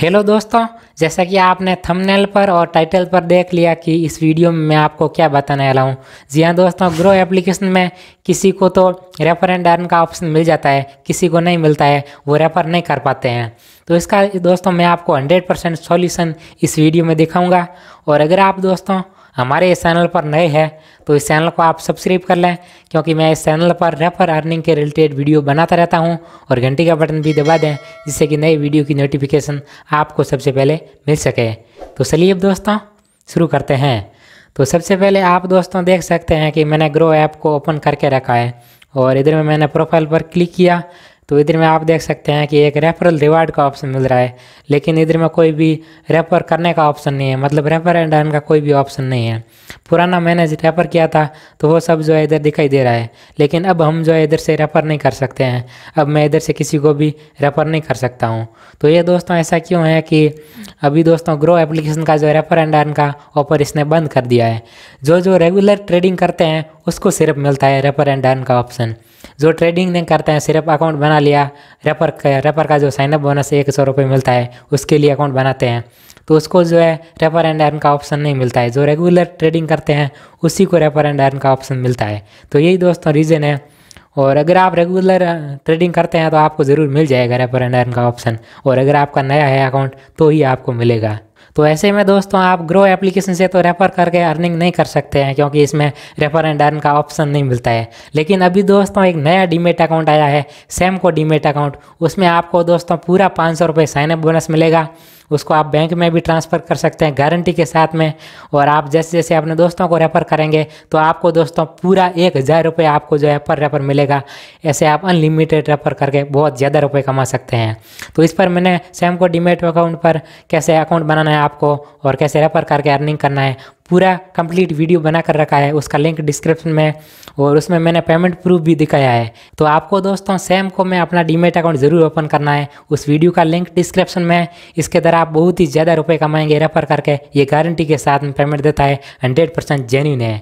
hello दोस्तों जैसा कि आपने थंबनेल पर और टाइटल पर देख लिया कि इस वीडियो में मैं आपको क्या बताने वाला हूँ जी हाँ दोस्तों ग्रो एप्लीकेशन में किसी को तो रेफर एंड अर्न का ऑप्शन मिल जाता है किसी को नहीं मिलता है वो रेफर नहीं कर पाते हैं तो इसका दोस्तों मैं आपको 100% सोल्यूशन इस वीडियो में दिखाऊँगा और अगर आप दोस्तों हमारे इस चैनल पर नए हैं तो इस चैनल को आप सब्सक्राइब कर लें क्योंकि मैं इस चैनल पर रेफर अर्निंग के रिलेटेड वीडियो बनाता रहता हूँ और घंटी का बटन भी दबा दें जिससे कि नए वीडियो की नोटिफिकेशन आपको सबसे पहले मिल सके तो चलिए अब दोस्तों शुरू करते हैं तो सबसे पहले आप दोस्तों देख सकते हैं कि मैंने ग्रो ऐप को ओपन करके रखा है और इधर में मैंने प्रोफाइल पर क्लिक किया तो इधर में आप देख सकते हैं कि एक रेफरल रिवार्ड का ऑप्शन मिल रहा है लेकिन इधर में कोई भी रेफर करने का ऑप्शन नहीं है मतलब रेफर एंड अर्न का कोई भी ऑप्शन नहीं है पुराना मैंने रेफर किया था तो वो सब जो है इधर दिखाई दे रहा है लेकिन अब हम जो है इधर से रेफर नहीं कर सकते हैं अब मैं इधर से किसी को भी रेफर नहीं कर सकता हूँ तो ये दोस्तों ऐसा क्यों है कि अभी दोस्तों ग्रो एप्लीकेशन का जो रेफर एंड अर्न का ऑफर इसने बंद कर दिया है जो जो रेगुलर ट्रेडिंग करते हैं उसको सिर्फ मिलता है रेफर एंड अर्न का ऑप्शन जो ट्रेडिंग नहीं करते हैं सिर्फ अकाउंट बना लिया रेपर का रेपर का जो साइनअप बोनस एक सौ रुपये मिलता है उसके लिए अकाउंट बनाते हैं तो उसको जो है रेपर एंड अर्न का ऑप्शन नहीं मिलता है जो रेगुलर ट्रेडिंग करते हैं उसी को रेपर एंड अर्न का ऑप्शन मिलता है तो यही दोस्तों रीज़न है और अगर आप रेगुलर ट्रेडिंग करते हैं तो आपको ज़रूर मिल जाएगा रेपर एंड अर्न का ऑप्शन और अगर आपका नया है अकाउंट तो ही आपको मिलेगा तो ऐसे में दोस्तों आप ग्रो एप्लीकेशन से तो रेफ़र करके अर्निंग नहीं कर सकते हैं क्योंकि इसमें रेफ़र एंड अर्न का ऑप्शन नहीं मिलता है लेकिन अभी दोस्तों एक नया डीमेट अकाउंट आया है सेम को डीमेट अकाउंट उसमें आपको दोस्तों पूरा पाँच सौ रुपये साइनअप बोनस मिलेगा उसको आप बैंक में भी ट्रांसफ़र कर सकते हैं गारंटी के साथ में और आप जैसे जैसे अपने दोस्तों को रेफ़र करेंगे तो आपको दोस्तों पूरा एक हज़ार रुपये आपको जो है पर रेफ़र मिलेगा ऐसे आप अनलिमिटेड रेफ़र करके बहुत ज़्यादा रुपये कमा सकते हैं तो इस पर मैंने सैम को डिमेट अकाउंट पर कैसे अकाउंट बनाना है आपको और कैसे रेफ़र करके अर्निंग करना है पूरा कंप्लीट वीडियो बना कर रखा है उसका लिंक डिस्क्रिप्शन में और उसमें मैंने पेमेंट प्रूफ भी दिखाया है तो आपको दोस्तों सेम को मैं अपना डीमेट अकाउंट ज़रूर ओपन करना है उस वीडियो का लिंक डिस्क्रिप्शन में इसके द्वारा आप बहुत ही ज़्यादा रुपये कमाएंगे रेफर करके ये गारंटी के साथ में पेमेंट देता है हंड्रेड परसेंट जेन्यून है